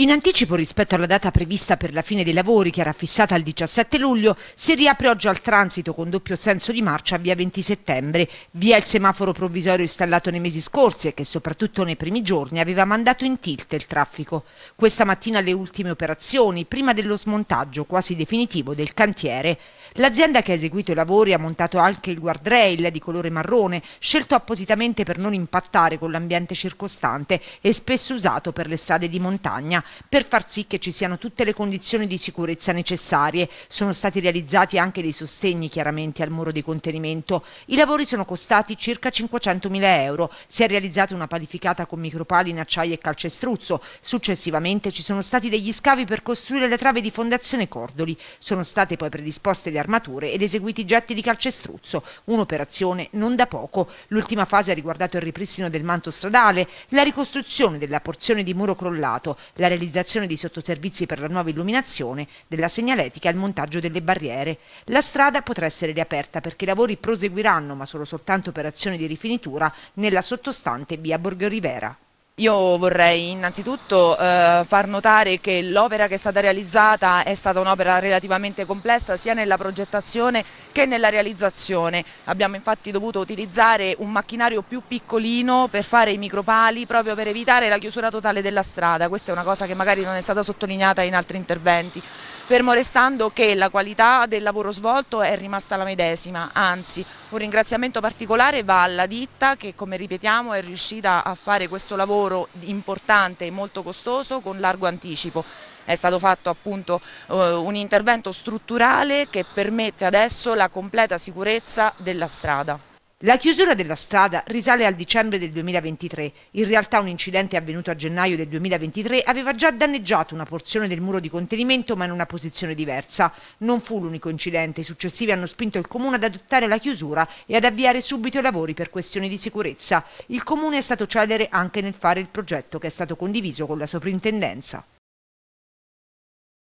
In anticipo rispetto alla data prevista per la fine dei lavori, che era fissata al 17 luglio, si riapre oggi al transito con doppio senso di marcia via 20 settembre, via il semaforo provvisorio installato nei mesi scorsi e che soprattutto nei primi giorni aveva mandato in tilt il traffico. Questa mattina le ultime operazioni, prima dello smontaggio quasi definitivo del cantiere. L'azienda che ha eseguito i lavori ha montato anche il guardrail di colore marrone, scelto appositamente per non impattare con l'ambiente circostante e spesso usato per le strade di montagna per far sì che ci siano tutte le condizioni di sicurezza necessarie. Sono stati realizzati anche dei sostegni chiaramente al muro di contenimento. I lavori sono costati circa 500.000 euro. Si è realizzata una palificata con micropali in acciaio e calcestruzzo. Successivamente ci sono stati degli scavi per costruire le trave di fondazione Cordoli. Sono state poi predisposte le armature ed eseguiti getti di calcestruzzo, un'operazione non da poco. L'ultima fase ha riguardato il ripristino del manto stradale, la ricostruzione della porzione di muro crollato, la realizzazione realizzazione di sottoservizi per la nuova illuminazione, della segnaletica e il montaggio delle barriere. La strada potrà essere riaperta perché i lavori proseguiranno, ma solo soltanto per azioni di rifinitura, nella sottostante via Borgo Rivera. Io vorrei innanzitutto eh, far notare che l'opera che è stata realizzata è stata un'opera relativamente complessa sia nella progettazione che nella realizzazione. Abbiamo infatti dovuto utilizzare un macchinario più piccolino per fare i micropali proprio per evitare la chiusura totale della strada. Questa è una cosa che magari non è stata sottolineata in altri interventi fermo restando che la qualità del lavoro svolto è rimasta la medesima, anzi un ringraziamento particolare va alla ditta che come ripetiamo è riuscita a fare questo lavoro importante e molto costoso con largo anticipo è stato fatto appunto eh, un intervento strutturale che permette adesso la completa sicurezza della strada. La chiusura della strada risale al dicembre del 2023. In realtà un incidente avvenuto a gennaio del 2023 aveva già danneggiato una porzione del muro di contenimento ma in una posizione diversa. Non fu l'unico incidente, i successivi hanno spinto il comune ad adottare la chiusura e ad avviare subito i lavori per questioni di sicurezza. Il comune è stato celere anche nel fare il progetto che è stato condiviso con la soprintendenza.